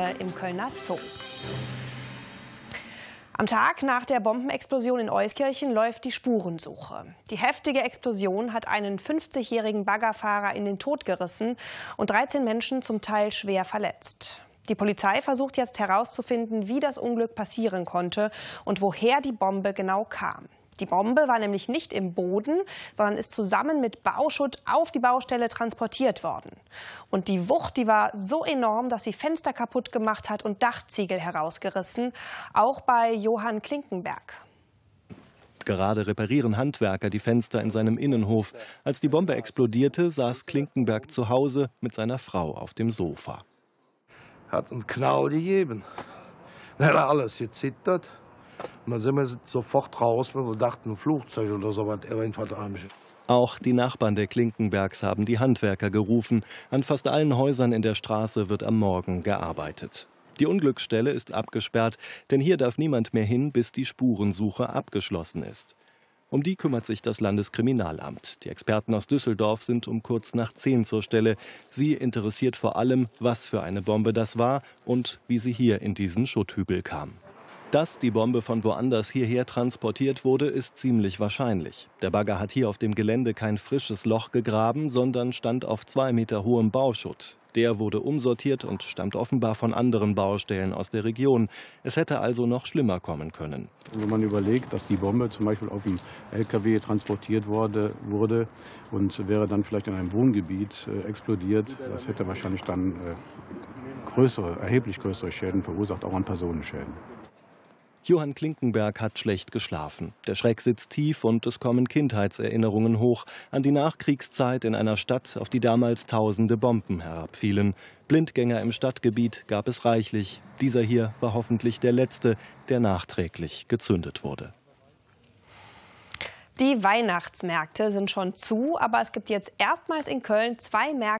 Äh, im Kölner Zoo. Am Tag nach der Bombenexplosion in Euskirchen läuft die Spurensuche. Die heftige Explosion hat einen 50-jährigen Baggerfahrer in den Tod gerissen und 13 Menschen zum Teil schwer verletzt. Die Polizei versucht jetzt herauszufinden, wie das Unglück passieren konnte und woher die Bombe genau kam. Die Bombe war nämlich nicht im Boden, sondern ist zusammen mit Bauschutt auf die Baustelle transportiert worden. Und die Wucht, die war so enorm, dass sie Fenster kaputt gemacht hat und Dachziegel herausgerissen, auch bei Johann Klinkenberg. Gerade reparieren Handwerker die Fenster in seinem Innenhof. Als die Bombe explodierte, saß Klinkenberg zu Hause mit seiner Frau auf dem Sofa. Hat einen Knall gegeben. Er hat alles gezittert dann sind wir sofort raus, weil wir dachten, ein Flugzeug oder so was, irgendwas Armisches. Auch die Nachbarn der Klinkenbergs haben die Handwerker gerufen. An fast allen Häusern in der Straße wird am Morgen gearbeitet. Die Unglücksstelle ist abgesperrt, denn hier darf niemand mehr hin, bis die Spurensuche abgeschlossen ist. Um die kümmert sich das Landeskriminalamt. Die Experten aus Düsseldorf sind um kurz nach zehn zur Stelle. Sie interessiert vor allem, was für eine Bombe das war und wie sie hier in diesen Schutthügel kam. Dass die Bombe von woanders hierher transportiert wurde, ist ziemlich wahrscheinlich. Der Bagger hat hier auf dem Gelände kein frisches Loch gegraben, sondern stand auf zwei Meter hohem Bauschutt. Der wurde umsortiert und stammt offenbar von anderen Baustellen aus der Region. Es hätte also noch schlimmer kommen können. Wenn man überlegt, dass die Bombe zum Beispiel auf dem LKW transportiert wurde, wurde und wäre dann vielleicht in einem Wohngebiet äh, explodiert, das hätte wahrscheinlich dann äh, größere, erheblich größere Schäden verursacht, auch an Personenschäden. Johann Klinkenberg hat schlecht geschlafen. Der Schreck sitzt tief und es kommen Kindheitserinnerungen hoch an die Nachkriegszeit in einer Stadt, auf die damals tausende Bomben herabfielen. Blindgänger im Stadtgebiet gab es reichlich. Dieser hier war hoffentlich der letzte, der nachträglich gezündet wurde. Die Weihnachtsmärkte sind schon zu, aber es gibt jetzt erstmals in Köln zwei Märkte.